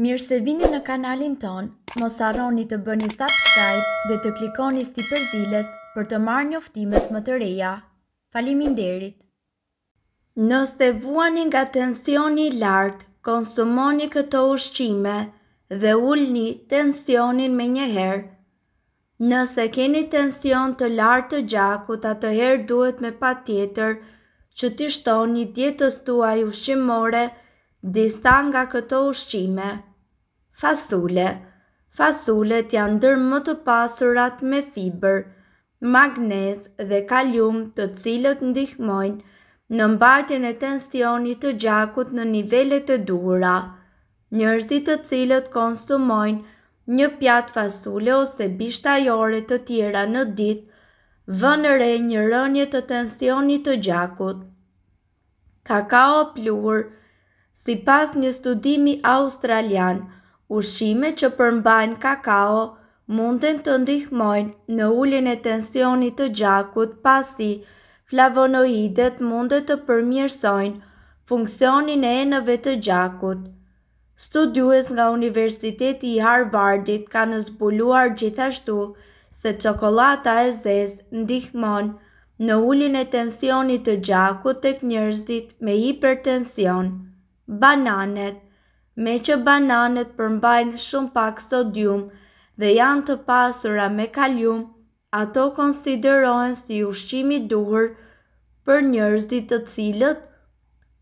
Mirë se vini në kanalin ton, mos arroni të bëni subscribe dhe të klikoni si përzdiles për të marrë njoftimet më të reja. Falimin derit! Nëse vuani nga tensioni lartë, konsumoni këto ushqime dhe ulni tensionin me njëherë. Nëse keni tension të lartë të gjakut, atëherë duhet me pa tjetër që të shtoni djetës tuaj ushqimore Dista nga këto ushqime Fasule Fasulet janë dërë më të pasurat me fiber, magnez dhe kalium të cilët ndihmojnë në mbajtjen e tensionit të gjakut në nivellet të dura. Njërëzit të cilët konsumojnë një pjatë fasule ose bishtajore të tjera në dit vënëre një rënje të tensionit të gjakut. Kakao pluhur Kakao pluhur Si pas një studimi australian, ushime që përmbajnë kakao mundën të ndihmojnë në ulljen e tensionit të gjakut pasi flavonoidet mundën të përmjërsojnë funksionin e enëve të gjakut. Studiues nga Universiteti i Harvardit kanë zbuluar gjithashtu se çokolata e zezë ndihmon në ulljen e tensionit të gjakut tek njerëzit me hipertension bananet, me që bananet përmbajnë shumë pak sodium dhe janë të pasura me kalium, ato konsiderohen si ushqimi duhur për njërzit të cilët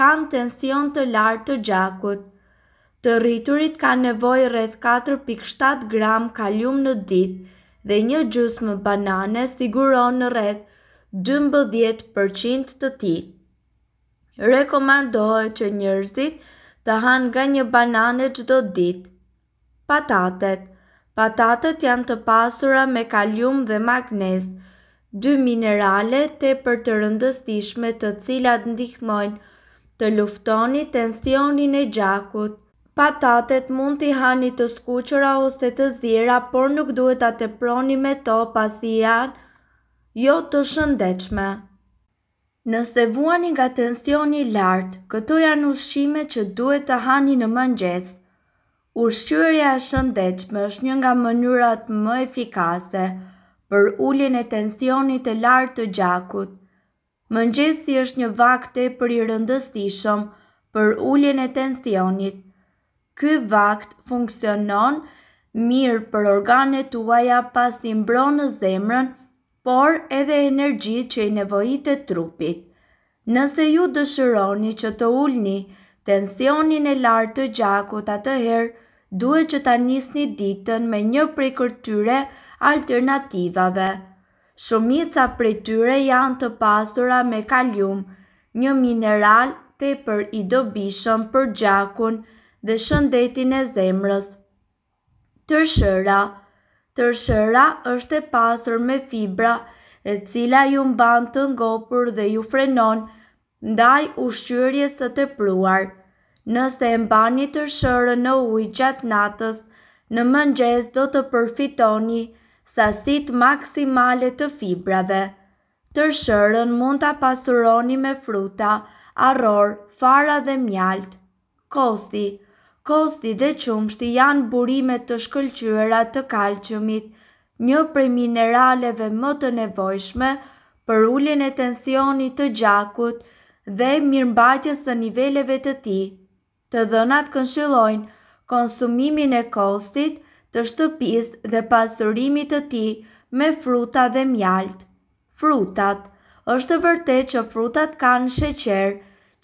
kam tension të lartë të gjakut. Të rriturit ka nevoj rreth 4.7 gram kalium në dit dhe një gjusë më banane siguron në rreth 12% të ti rekomandohet që njërzit të hanë nga një banane qdo dit. Patatet Patatet janë të pasura me kalium dhe magnez, dy minerale të për të rëndëstishme të cilat ndihmojnë të luftoni tensionin e gjakut. Patatet mund t'i hani të skuqëra ose të zira, por nuk duhet atë proni me to pasi janë jo të shëndechme. Nëse vuani nga tensioni lartë, këto janë ushqime që duhet të hani në mëngjes. Ushqyrja e shëndetshme është një nga mënyrat më efikase për uljen e tensionit të lartë të gjakut. Mëngjesi është një vakte për i rëndësishëm për uljen e tensionit. Ky vakt funksionon mirë për organet tuaja pasi mbron zemrën por edhe energjit që i nevojit e trupit. Nëse ju dëshëroni që të ullni, tensionin e lartë të gjakut atëherë, duhet që ta nisni ditën me një prej kërtyre alternativave. Shumica prej tyre janë të pasura me kalium, një mineral të për i dobishëm për gjakun dhe shëndetin e zemrës. Të Tërshëra Tërshëra është e pasur me fibra, e cila ju mban të ngopur dhe ju frenon ndaj ushqyrjes të të pruar. Nëse e mbani tërshërën në ujë gjatë natës, në mëngjes do të përfitoni sasit maksimale të fibrave. Tërshërën mund të pasuroni me fruta, arror, fara dhe mjaltë. Kosti Kosti dhe qumshti janë burime të shkëllqyëra të kalqëmit, një prej mineraleve më të nevojshme për ullin e tensionit të gjakut dhe mirëmbajtjes të niveleve të ti. Të dhënat këshillojnë konsumimin e kostit të shtëpis dhe pasurimit të ti me fruta dhe mjalt. Frutat është vërtet që frutat kanë sheqerë,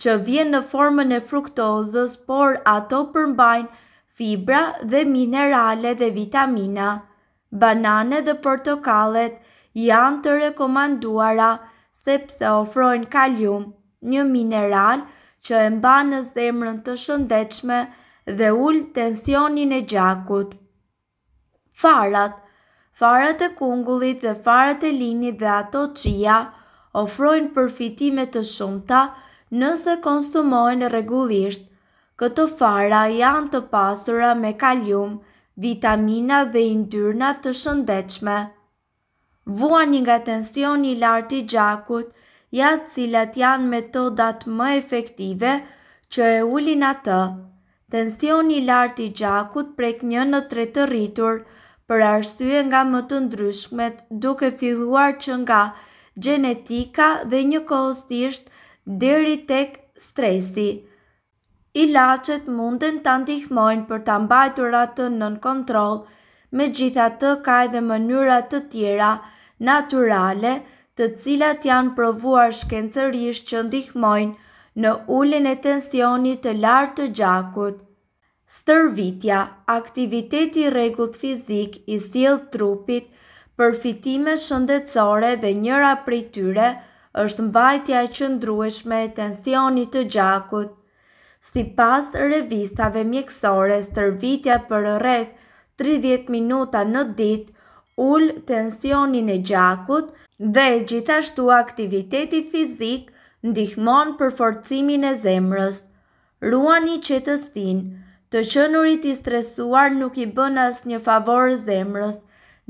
që vjen në formën e fruktozës, por ato përmbajnë fibra dhe minerale dhe vitamina. Banane dhe portokalet janë të rekomanduara sepse ofrojnë kalium, një mineral që e mba në zemrën të shëndechme dhe ullë tensionin e gjakut. Farat Farat e kungullit dhe farat e linit dhe ato qia ofrojnë përfitimet të shumëta, nëse konsumojnë regullisht. Këto fara janë të pasura me kalium, vitamina dhe indyrna të shëndechme. Vuani nga tensioni larti gjakut, ja cilat janë metodat më efektive që e ulin atë. Tensioni larti gjakut prek një në tre të rritur për arsye nga më të ndryshmet duke filluar që nga genetika dhe një kohës tishtë deri tek stresi. Ilaqet munden të ndihmojnë për të mbajturat atë nën kontrol, me gjitha të ka edhe mënyra të tjera, naturale, të cilat janë provuar shkencerisht që ndihmojnë në ullin e tensionit të lartë të gjakut. Stërvitja, aktiviteti regullt fizik i sil trupit, përfitime shëndetsore dhe njëra prej tyre është mbajtja e qëndrueshme e tensionit të gjakut. Si pas revistave mjekësore, stërvitja për rreth 30 minuta në dit, ull tensionin e gjakut dhe gjithashtu aktiviteti fizik ndihmon për forcimin e zemrës. Ruan i qëtëstin, të qënurit i stresuar nuk i bënës një favor zemrës,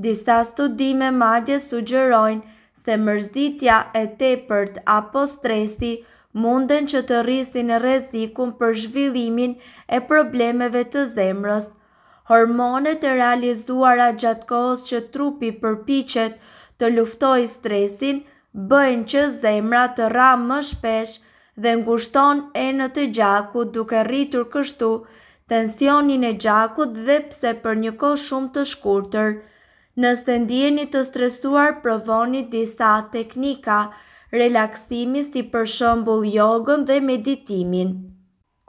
disa studime madje sugërojnë se mërzitja e tepërt apo stresi munden që të rrisin e rezikun për zhvillimin e problemeve të zemrës. Hormonet e realizuara gjatë kohës që trupi përpichet të luftoj stresin, bëjnë që zemra të ra më shpesh dhe ngushton e në të gjakut duke rritur kështu tensionin e gjakut dhe pse për një kohë shumë të shkurtër. Nëse ndjeni të stresuar, provoni disa teknika, relaksimi si për shëmbull jogën dhe meditimin.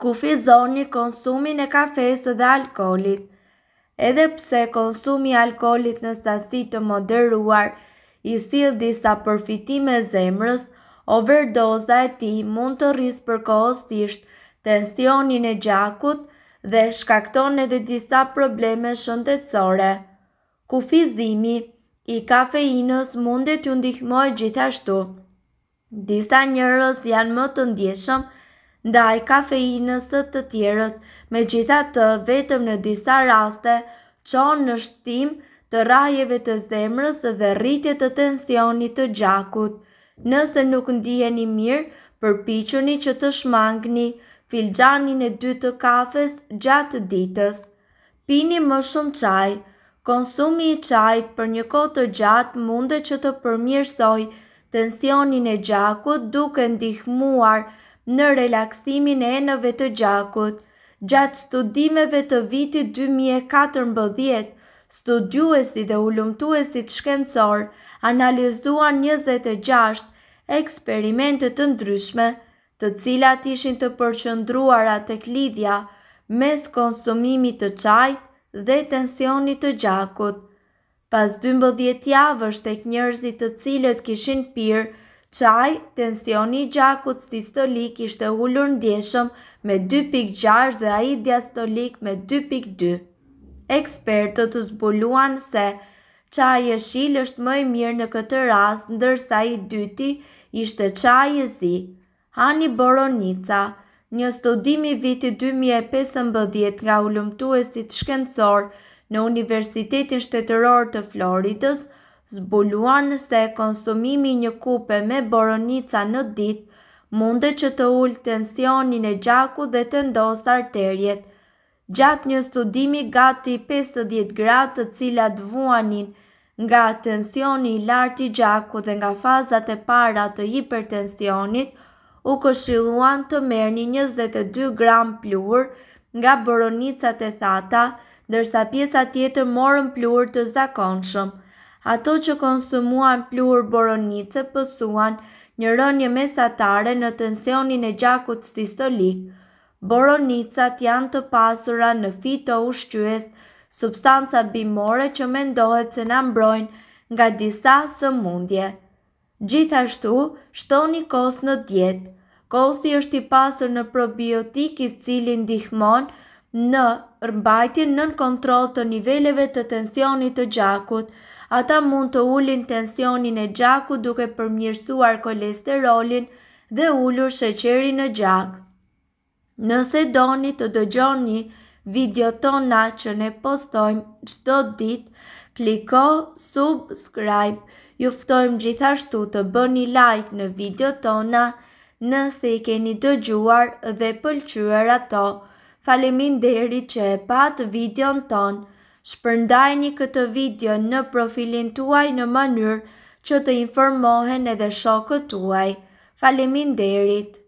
Kufizoni konsumin e kafesë dhe alkolit. Edhe pse konsumi alkolit në sasi të moderuar i sil disa përfitime zemrës, overdoza e ti mund të rrisë për kohës tensionin e gjakut dhe shkakton edhe disa probleme shëndetësore. Kufizimi i kafeinës mundet të ndihmoj gjithashtu. Disa njërës janë më të ndjeshëm nda i kafeinës të të tjerët, me gjitha të vetëm në disa raste qonë në shtim të rajeve të zemrës dhe rritje të tensionit të gjakut. Nëse nuk ndijeni mirë, përpichuni që të shmangni filgjani e dy të kafes gjatë ditës. Pini më shumë qajë, Konsumi i qajt për një kohë të gjatë mundë që të përmjërsoj tensionin e gjakut duke ndihmuar në relaksimin e enëve të gjakut. Gjatë studimeve të vitit 2014, studiuesi dhe ullumtuesit shkencor analizuan 26 eksperimentet të ndryshme të cilat ishin të përqëndruara të klidhja mes konsumimit të qajt, dhe tensionit të gjakut. Pas 12 javë është tek njerëzit të cilët kishin pyrë, çaj, tensioni i gjakut sistolik ishte ulur ndjeshëm me 2.6 dhe ai diastolik me 2.2. Ekspertët u zbuluan se çaji i shil është më i mirë në këtë rast ndërsa i dyti ishte çaji i zi. Hani Boronica një studimi viti 2015 nga ullumtuesit shkencor në Universitetin Shtetëror të Floridës, zbuluan se konsumimi një kupe me boronica në dit mundet që të ullë tensionin e gjaku dhe të ndosë arterjet. Gjatë një studimi gati 50 gradë të cilat vuanin nga tensioni i lartë i gjaku dhe nga fazat e para të hipertensionit, u këshiluan të merë një 22 gram pluhur nga boronicat e thata, dërsa pjesa tjetër morën pluhur të zakonshëm. Ato që konsumuan pluhur boronice pësuan një rënje mesatare në tensionin e gjakut sistolik. Boronicat janë të pasura në fito ushqyës, substanca bimore që mendohet se në mbrojnë nga disa së mundje. Gjithashtu, shtoni kost në djetë, Kosti është i pasur në probiotik i cili ndihmon në rëmbajtje nën kontrol të niveleve të tensionit të gjakut. Ata mund të ullin tensionin e gjakut duke përmjërsuar kolesterolin dhe ullur sheqeri në gjak. Nëse doni të dëgjoni video tona që ne postojmë qdo dit, kliko subscribe juftojmë gjithashtu të bëni like në video tona nëse i keni të gjuar dhe pëlqyër ato. Falemin deri që e patë video në tonë, shpërndajni këtë video në profilin tuaj në mënyrë që të informohen edhe shokët tuaj. Falemin derit.